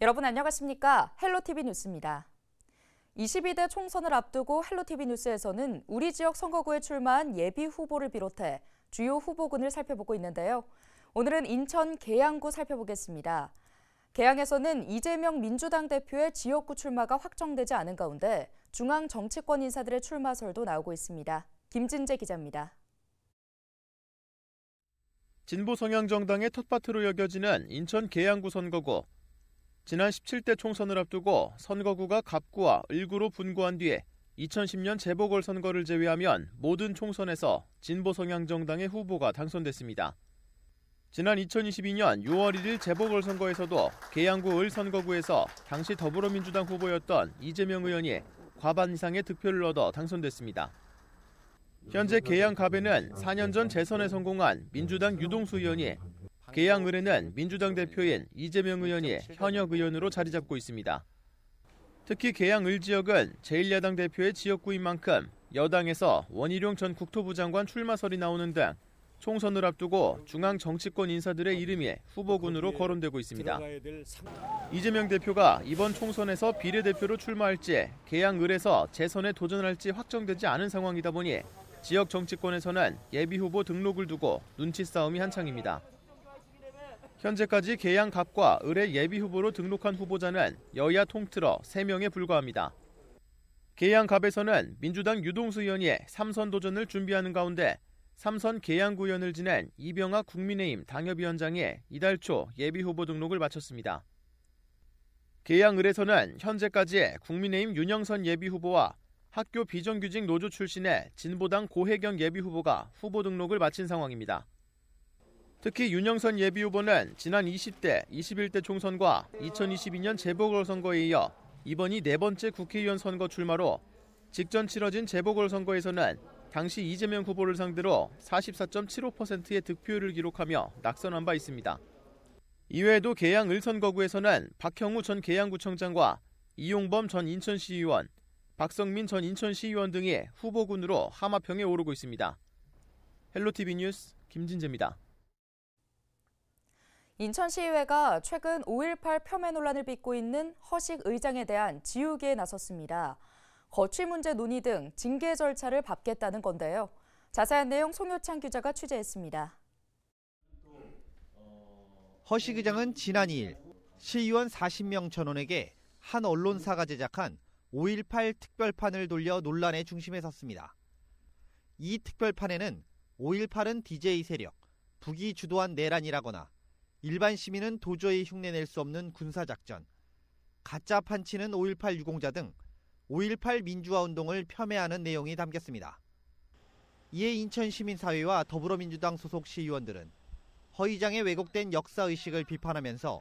여러분 안녕하십니까? 헬로TV 뉴스입니다. 22대 총선을 앞두고 헬로TV 뉴스에서는 우리 지역 선거구에 출마한 예비 후보를 비롯해 주요 후보군을 살펴보고 있는데요. 오늘은 인천 계양구 살펴보겠습니다. 계양에서는 이재명 민주당 대표의 지역구 출마가 확정되지 않은 가운데 중앙 정치권 인사들의 출마설도 나오고 있습니다. 김진재 기자입니다. 진보 성향 정당의 텃밭으로 여겨지는 인천 계양구 선거구 지난 17대 총선을 앞두고 선거구가 갑구와 을구로 분구한 뒤에 2010년 재보궐선거를 제외하면 모든 총선에서 진보 성향 정당의 후보가 당선됐습니다. 지난 2022년 6월 1일 재보궐선거에서도 계양구 을선거구에서 당시 더불어민주당 후보였던 이재명 의원이 과반 이상의 득표를 얻어 당선됐습니다. 현재 계양갑에는 4년 전 재선에 성공한 민주당 유동수 의원이 계양의뢰는 민주당 대표인 이재명 의원이 현역 의원으로 자리 잡고 있습니다. 특히 계양을 지역은 제1야당 대표의 지역구인 만큼 여당에서 원희룡 전 국토부 장관 출마설이 나오는 등 총선을 앞두고 중앙 정치권 인사들의 이름이 후보군으로 거론되고 있습니다. 이재명 대표가 이번 총선에서 비례대표로 출마할지 계양을에서 재선에 도전할지 확정되지 않은 상황이다 보니 지역 정치권에서는 예비 후보 등록을 두고 눈치 싸움이 한창입니다. 현재까지 계양갑과 을의 예비 후보로 등록한 후보자는 여야 통틀어 3명에 불과합니다. 계양갑에서는 민주당 유동수 의원이 3선 도전을 준비하는 가운데 3선 계양구의원을 지낸 이병아 국민의힘 당협위원장이 이달 초 예비 후보 등록을 마쳤습니다. 계양을에서는 현재까지 국민의힘 윤영선 예비 후보와 학교 비정규직 노조 출신의 진보당 고혜경 예비 후보가 후보 등록을 마친 상황입니다. 특히 윤영선 예비후보는 지난 20대, 21대 총선과 2022년 재보궐선거에 이어 이번이 네 번째 국회의원 선거 출마로 직전 치러진 재보궐선거에서는 당시 이재명 후보를 상대로 44.75%의 득표율을 기록하며 낙선한 바 있습니다. 이외에도 계양 을선거구에서는 박형우 전 계양구청장과 이용범 전 인천시의원, 박성민 전 인천시의원 등이 후보군으로 하마평에 오르고 있습니다. 헬로티비 뉴스 김진재입니다. 인천시의회가 최근 5.18 폄훼 논란을 빚고 있는 허식 의장에 대한 지우기에 나섰습니다. 거취 문제 논의 등 징계 절차를 밟겠다는 건데요. 자세한 내용 송효창 기자가 취재했습니다. 허식 의장은 지난 2일 시의원 40명 전원에게 한 언론사가 제작한 5.18 특별판을 돌려 논란의 중심에 섰습니다. 이 특별판에는 5.18은 DJ 세력, 북이 주도한 내란이라거나 일반 시민은 도저히 흉내낼 수 없는 군사작전, 가짜 판치는 5.18 유공자 등 5.18 민주화 운동을 폄훼하는 내용이 담겼습니다. 이에 인천시민사회와 더불어민주당 소속 시의원들은 허 의장의 왜곡된 역사의식을 비판하면서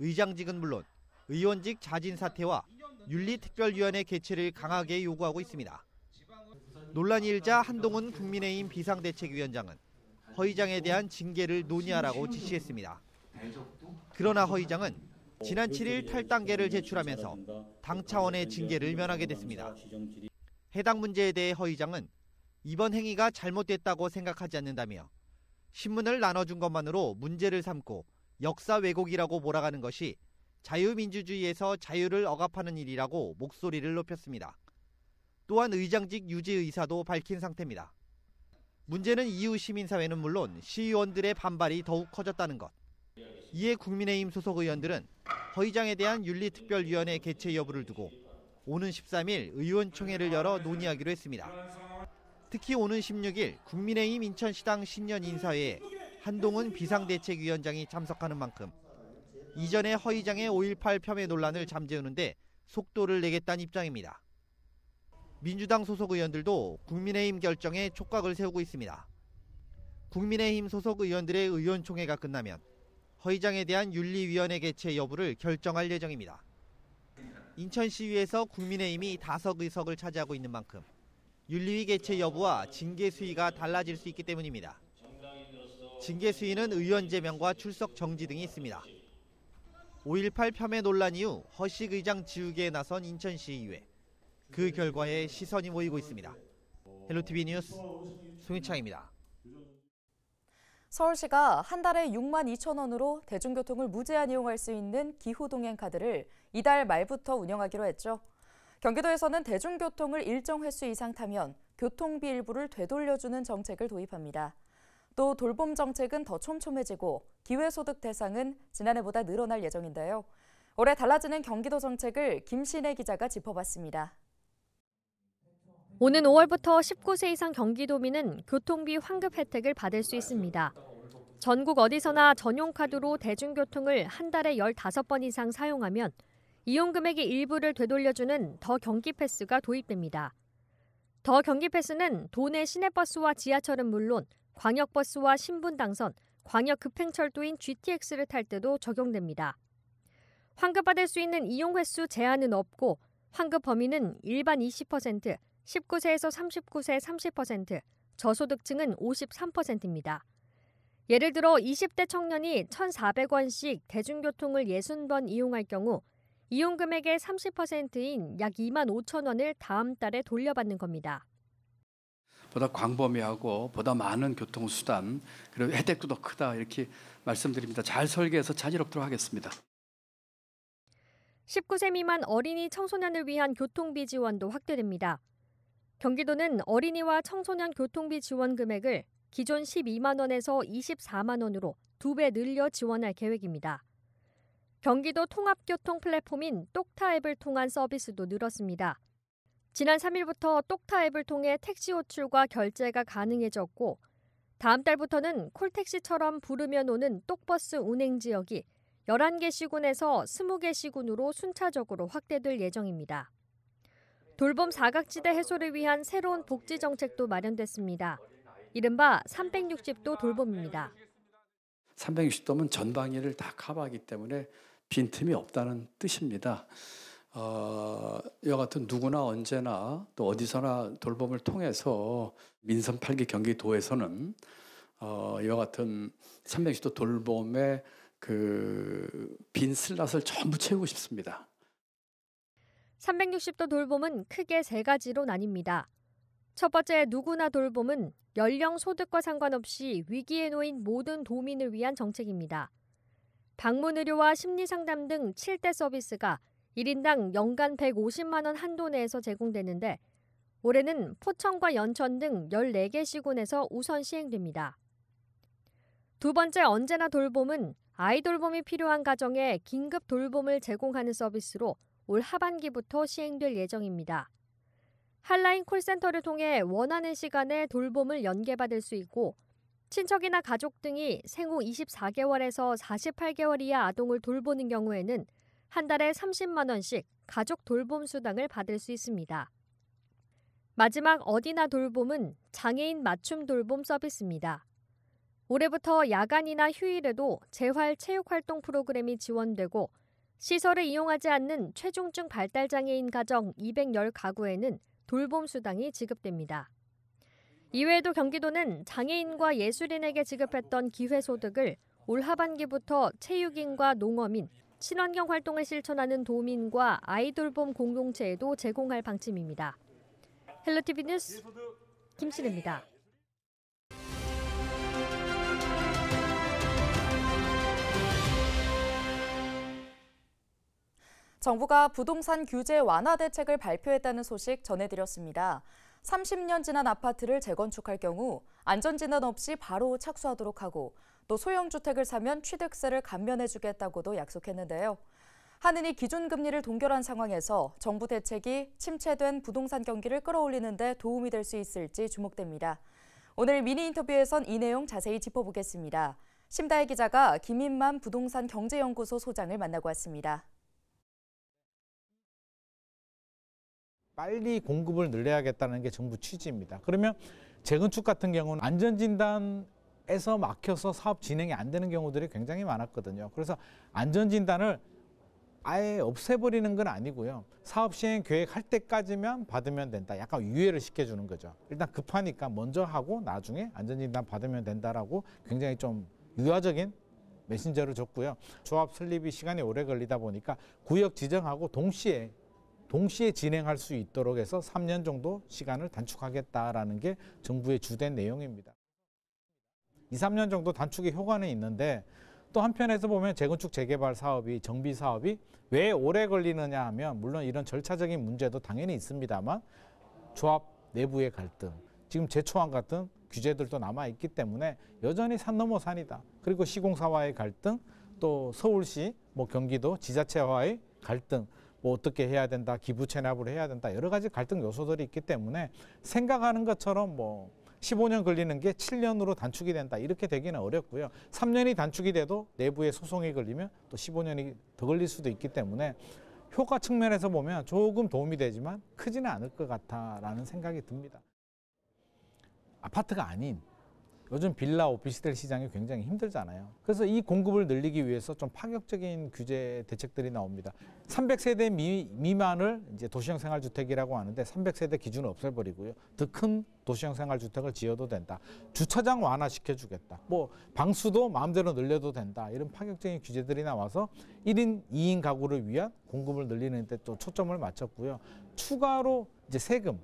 의장직은 물론 의원직 자진 사퇴와 윤리특별위원회 개최를 강하게 요구하고 있습니다. 논란이 일자 한동훈 국민의힘 비상대책위원장은 허 의장에 대한 징계를 논의하라고 지시했습니다. 그러나 허 의장은 어, 지난 7일 탈당계를 제출하면서 당 차원의 징계를 면하게 됐습니다. 해당 문제에 대해 허 의장은 이번 행위가 잘못됐다고 생각하지 않는다며 신문을 나눠준 것만으로 문제를 삼고 역사 왜곡이라고 몰아가는 것이 자유민주주의에서 자유를 억압하는 일이라고 목소리를 높였습니다. 또한 의장직 유지 의사도 밝힌 상태입니다. 문제는 이후 시민사회는 물론 시의원들의 반발이 더욱 커졌다는 것. 이에 국민의힘 소속 의원들은 허위장에 대한 윤리특별위원회 개최 여부를 두고 오는 13일 의원총회를 열어 논의하기로 했습니다. 특히 오는 16일 국민의힘 인천시당 신년 인사회에 한동훈 비상대책위원장이 참석하는 만큼 이전에 허위장의 5.18 폄훼 논란을 잠재우는데 속도를 내겠다는 입장입니다. 민주당 소속 의원들도 국민의힘 결정에 촉각을 세우고 있습니다. 국민의힘 소속 의원들의 의원총회가 끝나면 허위장에 대한 윤리위원회 개최 여부를 결정할 예정입니다. 인천시위에서 국민의힘이 다석 의석을 차지하고 있는 만큼 윤리위 개최 여부와 징계 수위가 달라질 수 있기 때문입니다. 징계 수위는 의원 제명과 출석 정지 등이 있습니다. 5.18 폄훼 논란 이후 허식 의장 지우개에 나선 인천시의회. 그 결과에 시선이 모이고 있습니다. 헬로티비 뉴스 송희창입니다. 서울시가 한 달에 6만 2천 원으로 대중교통을 무제한 이용할 수 있는 기후동행 카드를 이달 말부터 운영하기로 했죠. 경기도에서는 대중교통을 일정 횟수 이상 타면 교통비 일부를 되돌려주는 정책을 도입합니다. 또 돌봄 정책은 더 촘촘해지고 기회소득 대상은 지난해보다 늘어날 예정인데요. 올해 달라지는 경기도 정책을 김신혜 기자가 짚어봤습니다. 오는 5월부터 19세 이상 경기도민은 교통비 환급 혜택을 받을 수 있습니다. 전국 어디서나 전용카드로 대중교통을 한 달에 15번 이상 사용하면 이용금액의 일부를 되돌려주는 더 경기 패스가 도입됩니다. 더 경기 패스는 도내 시내버스와 지하철은 물론 광역버스와 신분당선, 광역급행철도인 GTX를 탈 때도 적용됩니다. 환급받을 수 있는 이용 횟수 제한은 없고 환급 범위는 일반 20%, 19세에서 39세 30%, 저소득층은 53%입니다. 예를 들어 20대 청년이 1,400원씩 대중교통을 60번 이용할 경우 이용 금액의 30%인 약 2만 5천 원을 다음 달에 돌려받는 겁니다. 보다 광범위하고 보다 많은 교통수단 그리고 혜택도 더 크다 이렇게 말씀드립니다. 잘 설계해서 자지럽도록 하겠습니다. 19세 미만 어린이 청소년을 위한 교통비 지원도 확대됩니다. 경기도는 어린이와 청소년 교통비 지원 금액을 기존 12만 원에서 24만 원으로 두 배 늘려 지원할 계획입니다. 경기도 통합교통 플랫폼인 똑타 앱을 통한 서비스도 늘었습니다. 지난 3일부터 똑타 앱을 통해 택시 호출과 결제가 가능해졌고 다음 달부터는 콜택시처럼 부르면 오는 똑버스 운행 지역이 11개 시군에서 20개 시군으로 순차적으로 확대될 예정입니다. 돌봄 사각지대 해소를 위한 새로운 복지 정책도 마련됐습니다. 이른바 360도 돌봄입니다. 360도면 전방위를 다 커버하기 때문에 빈틈이 없다는 뜻입니다. 어, 여하튼 누구나 언제나 또 어디서나 돌봄을 통해서 민선 8기 경기도에서는 어, 이 같은 360도 돌봄의 그빈 슬랏을 전부 채우고 싶습니다. 360도 돌봄은 크게 세 가지로 나뉩니다. 첫 번째 누구나 돌봄은 연령 소득과 상관없이 위기에 놓인 모든 도민을 위한 정책입니다. 방문 의료와 심리 상담 등 7대 서비스가 1인당 연간 150만 원 한도 내에서 제공되는데 올해는 포천과 연천 등 14개 시군에서 우선 시행됩니다. 두 번째 언제나 돌봄은 아이 돌봄이 필요한 가정에 긴급 돌봄을 제공하는 서비스로 올 하반기부터 시행될 예정입니다. 한라인 콜센터를 통해 원하는 시간에 돌봄을 연계받을 수 있고 친척이나 가족 등이 생후 24개월에서 48개월 이하 아동을 돌보는 경우에는 한 달에 30만 원씩 가족 돌봄 수당을 받을 수 있습니다. 마지막 어디나 돌봄은 장애인 맞춤 돌봄 서비스입니다. 올해부터 야간이나 휴일에도 재활 체육 활동 프로그램이 지원되고 시설을 이용하지 않는 최중증 발달장애인 가정 210가구에는 돌봄 수당이 지급됩니다. 이외에도 경기도는 장애인과 예술인에게 지급했던 기회소득을 올 하반기부터 체육인과 농어민, 친환경 활동을 실천하는 도민과 아이돌봄 공동체에도 제공할 방침입니다. 헬로티비 뉴스 김신입니다 정부가 부동산 규제 완화 대책을 발표했다는 소식 전해드렸습니다. 30년 지난 아파트를 재건축할 경우 안전진단 없이 바로 착수하도록 하고 또 소형주택을 사면 취득세를 감면해주겠다고도 약속했는데요. 하느니 기준금리를 동결한 상황에서 정부 대책이 침체된 부동산 경기를 끌어올리는 데 도움이 될 수 있을지 주목됩니다. 오늘 미니 인터뷰에선 이 내용 자세히 짚어보겠습니다. 심다혜 기자가 김인만 부동산 경제연구소 소장을 만나고 왔습니다. 빨리 공급을 늘려야겠다는 게 정부 취지입니다. 그러면 재건축 같은 경우는 안전진단에서 막혀서 사업 진행이 안 되는 경우들이 굉장히 많았거든요. 그래서 안전진단을 아예 없애버리는 건 아니고요. 사업 시행 계획할 때까지만 받으면 된다. 약간 유예를 시켜주는 거죠. 일단 급하니까 먼저 하고 나중에 안전진단 받으면 된다라고 굉장히 좀 유화적인 메신저를 줬고요. 조합 설립이 시간이 오래 걸리다 보니까 구역 지정하고 동시에 동시에 진행할 수 있도록 해서 3년 정도 시간을 단축하겠다라는 게 정부의 주된 내용입니다. 2, 3년 정도 단축의 효과는 있는데 또 한편에서 보면 재건축 재개발 사업이 정비 사업이 왜 오래 걸리느냐 하면 물론 이런 절차적인 문제도 당연히 있습니다만 조합 내부의 갈등 지금 제초안 같은 규제들도 남아 있기 때문에 여전히 산 넘어 산이다. 그리고 시공사와의 갈등 또 서울시 뭐 경기도 지자체와의 갈등 뭐 어떻게 해야 된다, 기부 체납을 해야 된다, 여러 가지 갈등 요소들이 있기 때문에 생각하는 것처럼 뭐 15년 걸리는 게 7년으로 단축이 된다 이렇게 되기는 어렵고요. 3년이 단축이 돼도 내부에 소송이 걸리면 또 15년이 더 걸릴 수도 있기 때문에 효과 측면에서 보면 조금 도움이 되지만 크지는 않을 것 같다라는 생각이 듭니다. 아파트가 아닌 요즘 빌라 오피스텔 시장이 굉장히 힘들잖아요. 그래서 이 공급을 늘리기 위해서 좀 파격적인 규제 대책들이 나옵니다. 300세대 미, 만을 이제 도시형 생활주택이라고 하는데 300세대 기준은 없애버리고요. 더 큰 도시형 생활주택을 지어도 된다. 주차장 완화시켜주겠다. 뭐 방수도 마음대로 늘려도 된다. 이런 파격적인 규제들이 나와서 1인 2인 가구를 위한 공급을 늘리는 데 또 초점을 맞췄고요. 추가로 이제 세금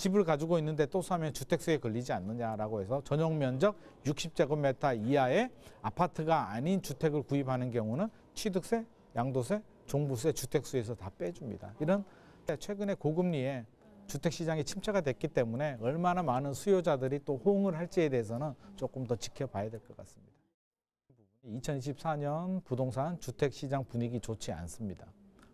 집을 가지고 있는데 또 사면 주택세에 걸리지 않느냐라고 해서 전용 면적 60제곱미터 이하의 아파트가 아닌 주택을 구입하는 경우는 취득세, 양도세, 종부세, 주택수에서 다 빼줍니다. 이런 최근에 고금리에 주택시장이 침체가 됐기 때문에 얼마나 많은 수요자들이 또 호응을 할지에 대해서는 조금 더 지켜봐야 될 것 같습니다. 2024년 부동산 주택시장 분위기 좋지 않습니다.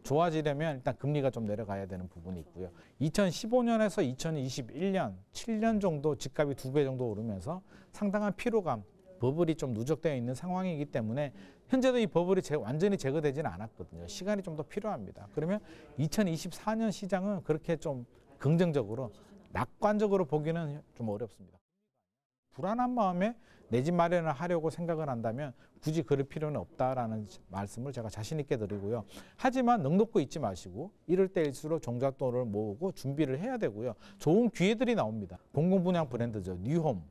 좋아지려면 일단 금리가 좀 내려가야 되는 부분이 있고요. 2015년에서 2021년 7년 정도 집값이 두 배 정도 오르면서 상당한 피로감, 버블이 좀 누적되어 있는 상황이기 때문에 현재도 이 버블이 제, 완전히 제거되지는 않았거든요. 시간이 좀 더 필요합니다. 그러면 2024년 시장은 그렇게 좀 긍정적으로 낙관적으로 보기는 좀 어렵습니다. 불안한 마음에 내 집 마련을 하려고 생각을 한다면 굳이 그럴 필요는 없다라는 말씀을 제가 자신 있게 드리고요. 하지만 능넉고 있지 마시고 이럴 때일수록 종잣돈을 모으고 준비를 해야 되고요. 좋은 기회들이 나옵니다. 공공분양 브랜드죠. 뉴홈.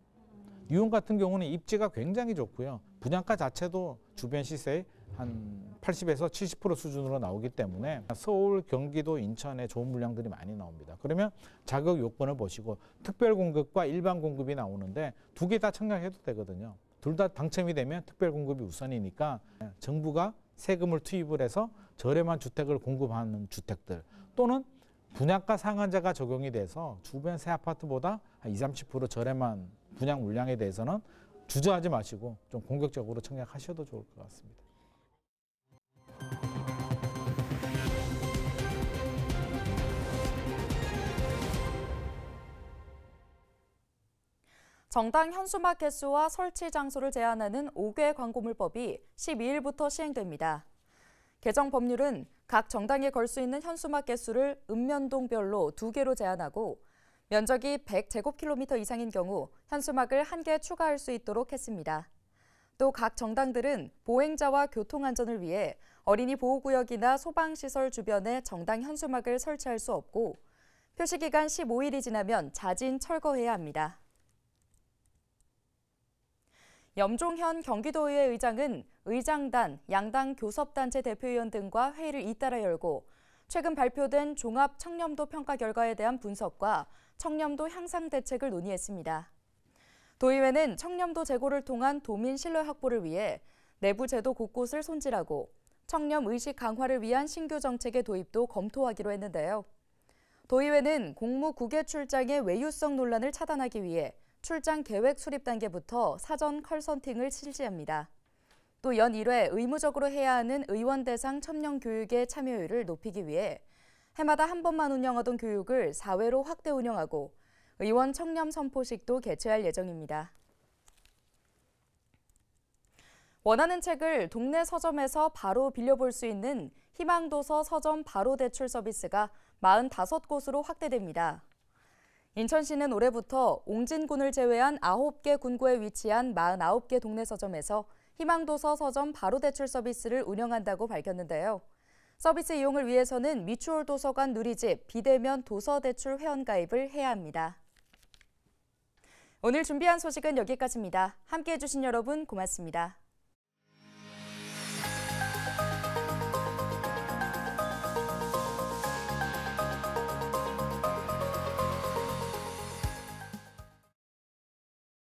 뉴홈 같은 경우는 입지가 굉장히 좋고요. 분양가 자체도 주변 시세의 한 80에서 70% 수준으로 나오기 때문에 서울, 경기도, 인천에 좋은 물량들이 많이 나옵니다. 그러면 자격 요건을 보시고 특별 공급과 일반 공급이 나오는데 두 개 다 청약해도 되거든요. 둘 다 당첨이 되면 특별 공급이 우선이니까 정부가 세금을 투입을 해서 저렴한 주택을 공급하는 주택들 또는 분양가 상한제가 적용이 돼서 주변 새 아파트보다 한 20, 30% 저렴한 분양 물량에 대해서는 주저하지 마시고 좀 공격적으로 청약하셔도 좋을 것 같습니다. 정당 현수막 개수와 설치 장소를 제한하는 5개 광고물법이 12일부터 시행됩니다. 개정 법률은 각 정당이 걸수 있는 현수막 개수를 읍면동별로 2개로 제한하고 면적이 100제곱킬로미터 이상인 경우 현수막을 1개 추가할 수 있도록 했습니다. 또 각 정당들은 보행자와 교통안전을 위해 어린이 보호구역이나 소방시설 주변에 정당 현수막을 설치할 수 없고 표시기간 15일이 지나면 자진 철거해야 합니다. 염종현 경기도의회 의장은 의장단, 양당 교섭단체 대표위원 등과 회의를 잇따라 열고 최근 발표된 종합 청렴도 평가 결과에 대한 분석과 청렴도 향상 대책을 논의했습니다. 도의회는 청렴도 제고를 통한 도민 신뢰 확보를 위해 내부 제도 곳곳을 손질하고 청렴 의식 강화를 위한 신규 정책의 도입도 검토하기로 했는데요. 도의회는 공무 국외 출장의 외유성 논란을 차단하기 위해 출장 계획 수립 단계부터 사전 컬선팅을 실시합니다. 또 연 1회 의무적으로 해야 하는 의원 대상 첨년 교육의 참여율을 높이기 위해 해마다 한 번만 운영하던 교육을 4회로 확대 운영하고 의원 청렴 선포식도 개최할 예정입니다. 원하는 책을 동네 서점에서 바로 빌려볼 수 있는 희망도서 서점 바로 대출 서비스가 45곳으로 확대됩니다. 인천시는 올해부터 옹진군을 제외한 9개 군구에 위치한 49개 동네 서점에서 희망도서 서점 바로 대출 서비스를 운영한다고 밝혔는데요. 서비스 이용을 위해서는 미추홀 도서관 누리집 비대면 도서 대출 회원 가입을 해야 합니다. 오늘 준비한 소식은 여기까지입니다. 함께해 주신 여러분 고맙습니다.